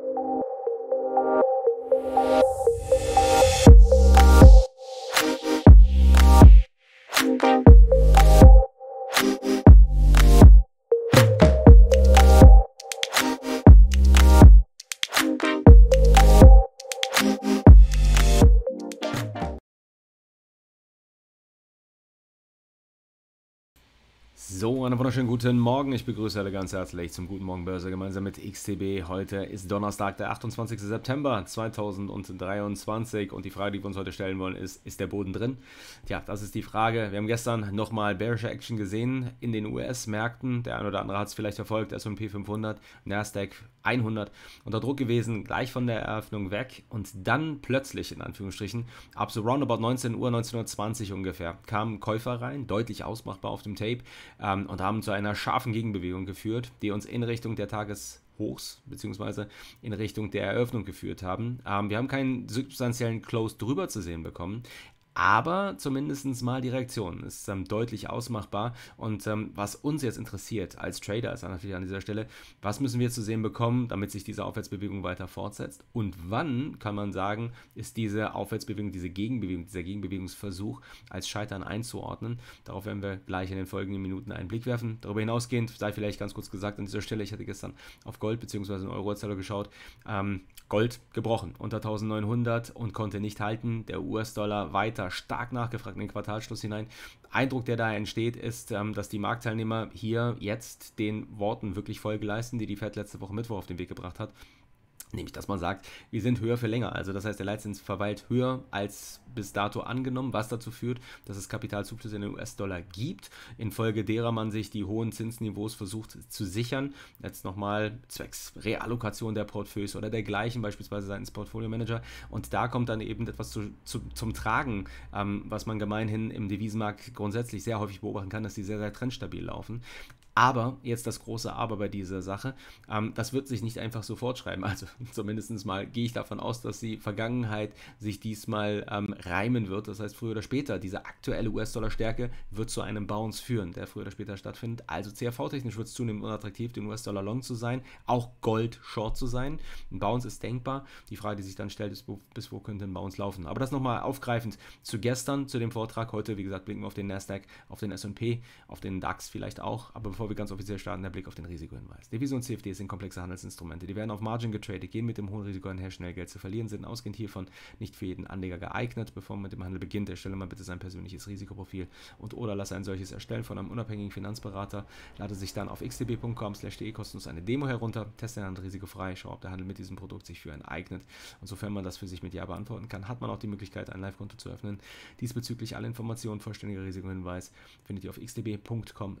you So, einen wunderschönen guten Morgen. Ich begrüße alle ganz herzlich zum Guten Morgen Börse gemeinsam mit XTB. Heute ist Donnerstag, der 28. September 2023 und die Frage, die wir uns heute stellen wollen, ist, ist der Boden drin? Tja, das ist die Frage. Wir haben gestern nochmal bearische Action gesehen in den US-Märkten. Der ein oder andere hat es vielleicht verfolgt, S&P 500, Nasdaq 100 unter Druck gewesen, gleich von der Eröffnung weg und dann plötzlich, in Anführungsstrichen, ab so roundabout 19 Uhr, 19.20 Uhr ungefähr, kamen Käufer rein, deutlich ausmachbar auf dem Tape, ähm, und haben zu einer scharfen Gegenbewegung geführt, die uns in Richtung der Tages Hochs, beziehungsweise in Richtung der Eröffnung geführt haben. Ähm, wir haben keinen substanziellen Close drüber zu sehen bekommen, aber zumindest mal die Reaktion ist ähm, deutlich ausmachbar. Und ähm, was uns jetzt interessiert als Trader ist natürlich an dieser Stelle, was müssen wir zu sehen bekommen, damit sich diese Aufwärtsbewegung weiter fortsetzt? Und wann kann man sagen, ist diese Aufwärtsbewegung, diese Gegenbewegung, dieser Gegenbewegungsversuch als Scheitern einzuordnen? Darauf werden wir gleich in den folgenden Minuten einen Blick werfen. Darüber hinausgehend sei vielleicht ganz kurz gesagt an dieser Stelle, ich hatte gestern auf Gold bzw. in Euro-Zeller geschaut, ähm, Gold gebrochen unter 1900 und konnte nicht halten. Der US-Dollar weiter stark nachgefragt in den Quartalschluss hinein. Eindruck, der da entsteht, ist, ähm, dass die Marktteilnehmer hier jetzt den Worten wirklich Folge leisten, die die Fed letzte Woche Mittwoch auf den Weg gebracht hat. Nämlich, dass man sagt, wir sind höher für länger. Also das heißt, der Leitzins verweilt höher als bis dato angenommen, was dazu führt, dass es Kapitalzuflüsse in den US-Dollar gibt, infolge derer man sich die hohen Zinsniveaus versucht zu sichern. Jetzt nochmal zwecks Reallokation der Portfolios oder dergleichen, beispielsweise seitens Portfolio-Manager. Und da kommt dann eben etwas zu, zu, zum Tragen, ähm, was man gemeinhin im Devisenmarkt grundsätzlich sehr häufig beobachten kann, dass die sehr, sehr trendstabil laufen. Aber, jetzt das große Aber bei dieser Sache, ähm, das wird sich nicht einfach so fortschreiben. Also zumindest mal gehe ich davon aus, dass die Vergangenheit sich diesmal ähm, reimen wird. Das heißt, früher oder später, diese aktuelle US-Dollar-Stärke wird zu einem Bounce führen, der früher oder später stattfindet. Also CRV-technisch wird es zunehmend unattraktiv, den US-Dollar long zu sein, auch Gold short zu sein. Ein Bounce ist denkbar. Die Frage, die sich dann stellt, ist, wo, bis wo könnte ein Bounce laufen? Aber das nochmal aufgreifend zu gestern, zu dem Vortrag. Heute, wie gesagt, blicken wir auf den Nasdaq, auf den S&P, auf den DAX vielleicht auch. Aber bevor wir ganz offiziell starten, der Blick auf den Risikohinweis. Devisen und CFDs sind komplexe Handelsinstrumente. Die werden auf Margin getradet, gehen mit dem hohen Risiko einher, schnell Geld zu verlieren, sind ausgehend hiervon nicht für jeden Anleger geeignet. Bevor man mit dem Handel beginnt, erstelle mal bitte sein persönliches Risikoprofil und oder lasse ein solches erstellen von einem unabhängigen Finanzberater. Lade sich dann auf xdb.com/de kostenlos eine Demo herunter, teste den Handel risikofrei, schau, ob der Handel mit diesem Produkt sich für einen eignet. Und sofern man das für sich mit Ja beantworten kann, hat man auch die Möglichkeit, ein Live-Konto zu öffnen. Diesbezüglich alle Informationen, vollständiger Risikohinweis findet ihr auf xdbcom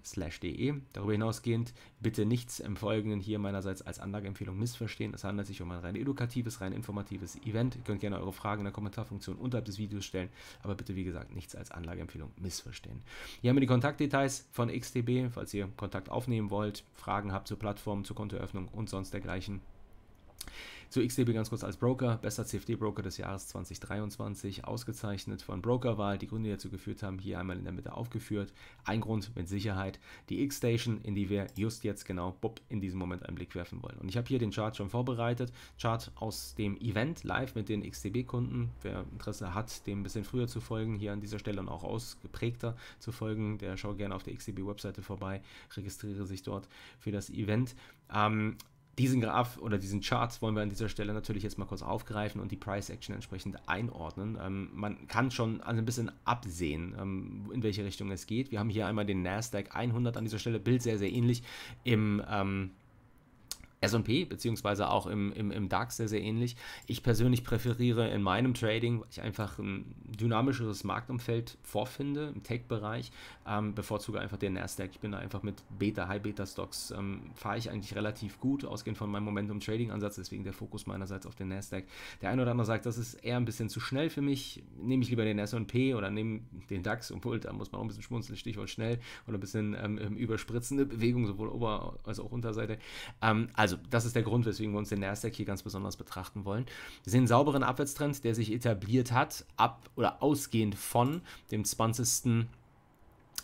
Darüber hinausgehend bitte nichts im Folgenden hier meinerseits als Anlageempfehlung missverstehen. Es handelt sich um ein rein edukatives, rein informatives Event. Ihr könnt gerne eure Fragen in der Kommentarfunktion unterhalb des Videos stellen, aber bitte wie gesagt nichts als Anlageempfehlung missverstehen. Hier haben wir die Kontaktdetails von XTB, falls ihr Kontakt aufnehmen wollt, Fragen habt zur Plattform, zur Kontoeröffnung und sonst dergleichen. Zu XDB ganz kurz als Broker, bester CFD-Broker des Jahres 2023, ausgezeichnet von Brokerwahl. Die Gründe, die dazu geführt haben, hier einmal in der Mitte aufgeführt. Ein Grund mit Sicherheit die X-Station, in die wir just jetzt genau bupp, in diesem Moment einen Blick werfen wollen. Und ich habe hier den Chart schon vorbereitet. Chart aus dem Event live mit den XDB-Kunden. Wer Interesse hat, dem ein bisschen früher zu folgen, hier an dieser Stelle und auch ausgeprägter zu folgen, der schaut gerne auf der XDB-Webseite vorbei, registriere sich dort für das Event. Ähm, diesen Graph oder diesen Charts wollen wir an dieser Stelle natürlich jetzt mal kurz aufgreifen und die Price Action entsprechend einordnen. Ähm, man kann schon also ein bisschen absehen, ähm, in welche Richtung es geht. Wir haben hier einmal den Nasdaq 100 an dieser Stelle, Bild sehr, sehr ähnlich im ähm, S&P, beziehungsweise auch im, im, im DAX sehr, sehr ähnlich. Ich persönlich präferiere in meinem Trading, weil ich einfach ein dynamischeres Marktumfeld vorfinde, im Tech-Bereich, ähm, bevorzuge einfach den Nasdaq. Ich bin da einfach mit Beta, High-Beta-Stocks, ähm, fahre ich eigentlich relativ gut, ausgehend von meinem Momentum-Trading-Ansatz, deswegen der Fokus meinerseits auf den Nasdaq. Der eine oder andere sagt, das ist eher ein bisschen zu schnell für mich, nehme ich lieber den S&P oder nehme den DAX, obwohl da muss man auch ein bisschen schmunzeln, Stichwort schnell oder ein bisschen ähm, überspritzende Bewegung, sowohl Ober- als auch Unterseite. Ähm, also also das ist der Grund, weswegen wir uns den Nasdaq hier ganz besonders betrachten wollen. Wir sehen einen sauberen Abwärtstrend, der sich etabliert hat, ab oder ausgehend von dem 20.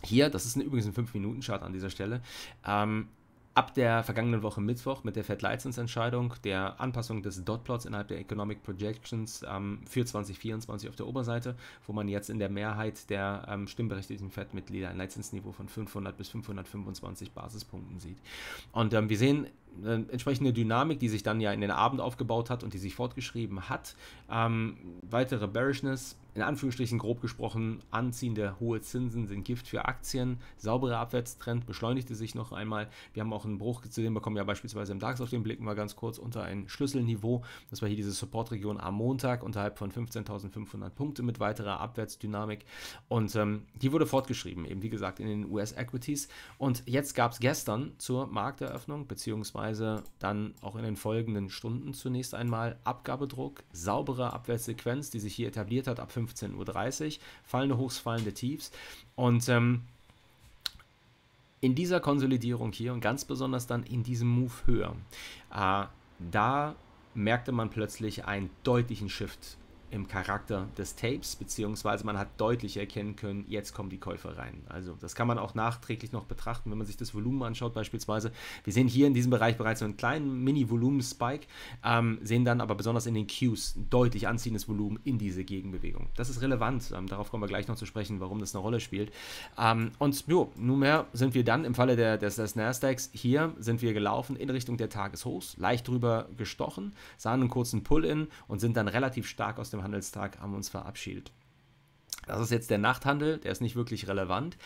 Hier, das ist übrigens ein 5-Minuten-Chart an dieser Stelle, ähm, ab der vergangenen Woche Mittwoch mit der FED-Leitzinsentscheidung, der Anpassung des Dotplots innerhalb der Economic Projections ähm, für 2024 auf der Oberseite, wo man jetzt in der Mehrheit der ähm, stimmberechtigten FED-Mitglieder ein Leitzinsniveau von 500 bis 525 Basispunkten sieht. Und ähm, wir sehen eine äh, entsprechende Dynamik, die sich dann ja in den Abend aufgebaut hat und die sich fortgeschrieben hat. Ähm, weitere Bearishness, in Anführungsstrichen grob gesprochen, anziehende hohe Zinsen sind Gift für Aktien. Sauberer Abwärtstrend beschleunigte sich noch einmal. Wir haben auch einen Bruch zu sehen bekommen, ja beispielsweise im DAX, auf den blicken mal ganz kurz, unter ein Schlüsselniveau. Das war hier diese Supportregion am Montag unterhalb von 15.500 Punkte mit weiterer Abwärtsdynamik. Und ähm, die wurde fortgeschrieben, eben wie gesagt, in den US-Equities. Und jetzt gab es gestern zur Markteröffnung, beziehungsweise beziehungsweise dann auch in den folgenden Stunden zunächst einmal Abgabedruck, saubere Abwärtssequenz, die sich hier etabliert hat ab 15.30 Uhr, fallende Hochs, fallende Tiefs und ähm, in dieser Konsolidierung hier und ganz besonders dann in diesem Move höher, äh, da merkte man plötzlich einen deutlichen Shift im Charakter des Tapes, beziehungsweise man hat deutlich erkennen können, jetzt kommen die Käufer rein. Also das kann man auch nachträglich noch betrachten, wenn man sich das Volumen anschaut beispielsweise. Wir sehen hier in diesem Bereich bereits einen kleinen Mini-Volumen-Spike, ähm, sehen dann aber besonders in den Cues ein deutlich anziehendes Volumen in diese Gegenbewegung. Das ist relevant, ähm, darauf kommen wir gleich noch zu sprechen, warum das eine Rolle spielt. Ähm, und jo, nunmehr sind wir dann im Falle der, des, des Nasdaqs, hier sind wir gelaufen in Richtung der Tageshochs, leicht drüber gestochen, sahen einen kurzen Pull-In und sind dann relativ stark aus dem dem Handelstag haben wir uns verabschiedet. Das ist jetzt der Nachthandel, der ist nicht wirklich relevant.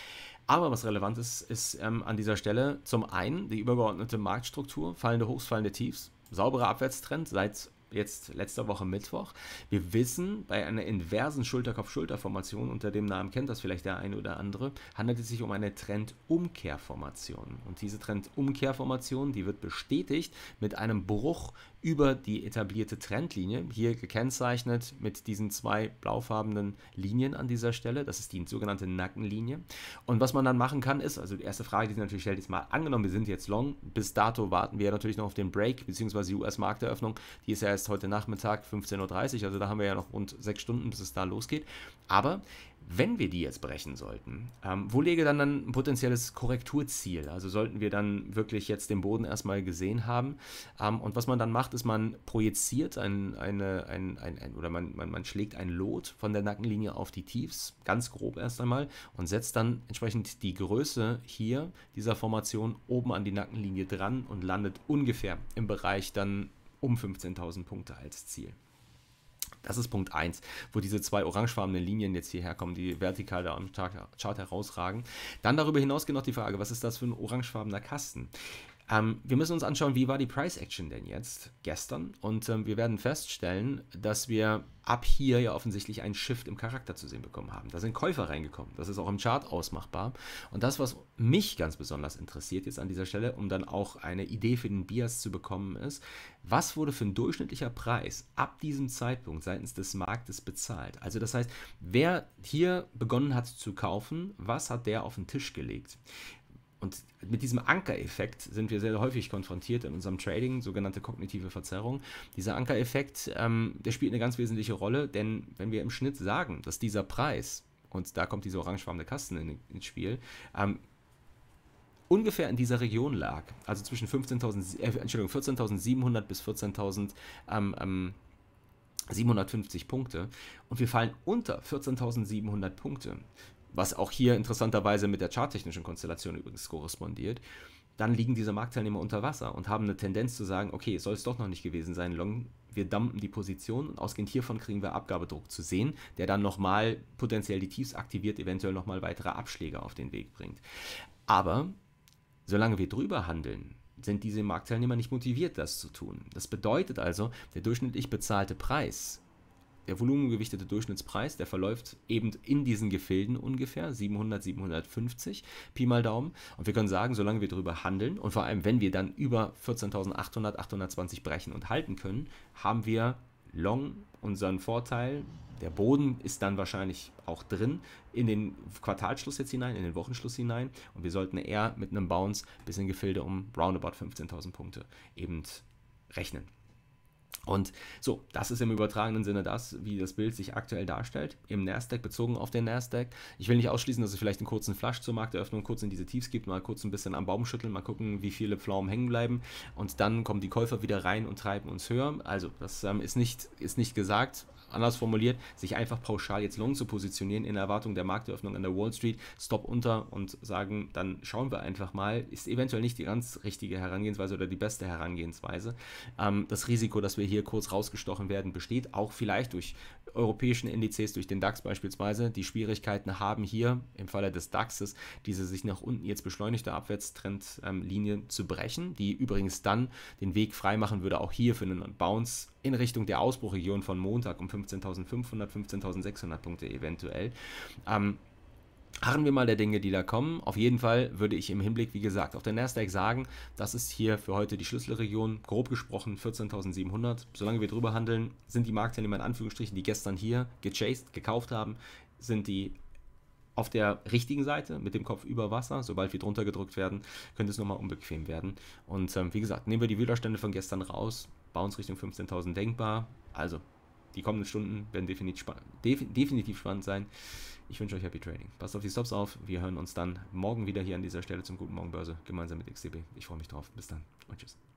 Aber was relevant ist, ist ähm, an dieser Stelle zum einen die übergeordnete Marktstruktur, fallende Hochs, fallende Tiefs, sauberer Abwärtstrend seit jetzt letzter Woche Mittwoch. Wir wissen, bei einer inversen Schulterkopf-Schulter-Formation, unter dem Namen kennt das vielleicht der eine oder andere, handelt es sich um eine Trendumkehrformation. Und diese Trendumkehrformation, die wird bestätigt mit einem Bruch über die etablierte Trendlinie, hier gekennzeichnet mit diesen zwei blaufarbenen Linien an dieser Stelle. Das ist die sogenannte Nackenlinie. Und was man dann machen kann, ist, also die erste Frage, die sich natürlich stellt, ist mal angenommen, wir sind jetzt long. Bis dato warten wir natürlich noch auf den Break, beziehungsweise die US-Markteröffnung. Die ist ja erst heute Nachmittag, 15.30 Uhr. Also da haben wir ja noch rund sechs Stunden, bis es da losgeht. Aber wenn wir die jetzt brechen sollten, ähm, wo läge dann ein potenzielles Korrekturziel? Also sollten wir dann wirklich jetzt den Boden erstmal gesehen haben? Ähm, und was man dann macht, ist, man projiziert ein, eine, ein, ein, ein oder man, man, man, schlägt ein Lot von der Nackenlinie auf die Tiefs, ganz grob erst einmal, und setzt dann entsprechend die Größe hier dieser Formation oben an die Nackenlinie dran und landet ungefähr im Bereich dann um 15.000 Punkte als Ziel. Das ist Punkt 1, wo diese zwei orangefarbenen Linien jetzt hierher kommen, die vertikal da am Chart herausragen. Dann darüber hinausgeht noch die Frage, was ist das für ein orangefarbener Kasten? Ähm, wir müssen uns anschauen, wie war die Price Action denn jetzt gestern? Und ähm, wir werden feststellen, dass wir ab hier ja offensichtlich einen Shift im Charakter zu sehen bekommen haben. Da sind Käufer reingekommen. Das ist auch im Chart ausmachbar. Und das, was mich ganz besonders interessiert jetzt an dieser Stelle, um dann auch eine Idee für den Bias zu bekommen, ist, was wurde für ein durchschnittlicher Preis ab diesem Zeitpunkt seitens des Marktes bezahlt? Also das heißt, wer hier begonnen hat zu kaufen, was hat der auf den Tisch gelegt? Und mit diesem Ankereffekt sind wir sehr häufig konfrontiert in unserem Trading, sogenannte kognitive Verzerrung. Dieser Ankereffekt, ähm, der spielt eine ganz wesentliche Rolle, denn wenn wir im Schnitt sagen, dass dieser Preis, und da kommt diese orangefarbene Kasten in, ins Spiel, ähm, ungefähr in dieser Region lag, also zwischen 15.000, äh, Entschuldigung, 14.700 bis 14.000 ähm, ähm, 750 Punkte und wir fallen unter 14.700 Punkte, was auch hier interessanterweise mit der charttechnischen Konstellation übrigens korrespondiert, dann liegen diese Marktteilnehmer unter Wasser und haben eine Tendenz zu sagen, okay, soll es doch noch nicht gewesen sein, Long, wir dumpen die Position und ausgehend hiervon kriegen wir Abgabedruck zu sehen, der dann nochmal potenziell die Tiefs aktiviert, eventuell nochmal weitere Abschläge auf den Weg bringt. Aber solange wir drüber handeln, sind diese Marktteilnehmer nicht motiviert, das zu tun. Das bedeutet also, der durchschnittlich bezahlte Preis der volumengewichtete Durchschnittspreis, der verläuft eben in diesen Gefilden ungefähr, 700, 750, Pi mal Daumen. Und wir können sagen, solange wir darüber handeln und vor allem, wenn wir dann über 14.800, 820 brechen und halten können, haben wir long unseren Vorteil. Der Boden ist dann wahrscheinlich auch drin in den Quartalschluss jetzt hinein, in den Wochenschluss hinein. Und wir sollten eher mit einem Bounce bis in Gefilde um roundabout 15.000 Punkte eben rechnen. Und so, das ist im übertragenen Sinne das, wie das Bild sich aktuell darstellt, im Nasdaq bezogen auf den Nasdaq. Ich will nicht ausschließen, dass es vielleicht einen kurzen Flash zur Markteröffnung, kurz in diese Tiefs gibt, mal kurz ein bisschen am Baum schütteln, mal gucken, wie viele Pflaumen hängen bleiben und dann kommen die Käufer wieder rein und treiben uns höher. Also, das ähm, ist, nicht, ist nicht gesagt, anders formuliert, sich einfach pauschal jetzt long zu positionieren in Erwartung der Markteröffnung an der Wall Street, stopp unter und sagen, dann schauen wir einfach mal, ist eventuell nicht die ganz richtige Herangehensweise oder die beste Herangehensweise. Ähm, das Risiko, dass wir wir hier kurz rausgestochen werden, besteht, auch vielleicht durch europäischen Indizes, durch den DAX beispielsweise. Die Schwierigkeiten haben hier im Falle des DAXes diese sich nach unten jetzt beschleunigte Abwärtstrendlinie zu brechen, die übrigens dann den Weg freimachen würde, auch hier für einen Bounce in Richtung der Ausbruchregion von Montag um 15.500, 15.600 Punkte eventuell. Ähm, Harren wir mal der Dinge, die da kommen. Auf jeden Fall würde ich im Hinblick, wie gesagt, auf den Nasdaq sagen, das ist hier für heute die Schlüsselregion, grob gesprochen 14.700. Solange wir drüber handeln, sind die Marktteilnehmer in Anführungsstrichen, die gestern hier gechased, gekauft haben, sind die auf der richtigen Seite mit dem Kopf über Wasser. Sobald wir drunter gedrückt werden, könnte es nochmal unbequem werden. Und ähm, wie gesagt, nehmen wir die Widerstände von gestern raus, bei uns Richtung 15.000 denkbar. Also die kommenden Stunden werden definitiv, spa def definitiv spannend sein. Ich wünsche euch Happy Trading. Passt auf die Stops auf. Wir hören uns dann morgen wieder hier an dieser Stelle zum Guten Morgen Börse gemeinsam mit XTB. Ich freue mich drauf. Bis dann und tschüss.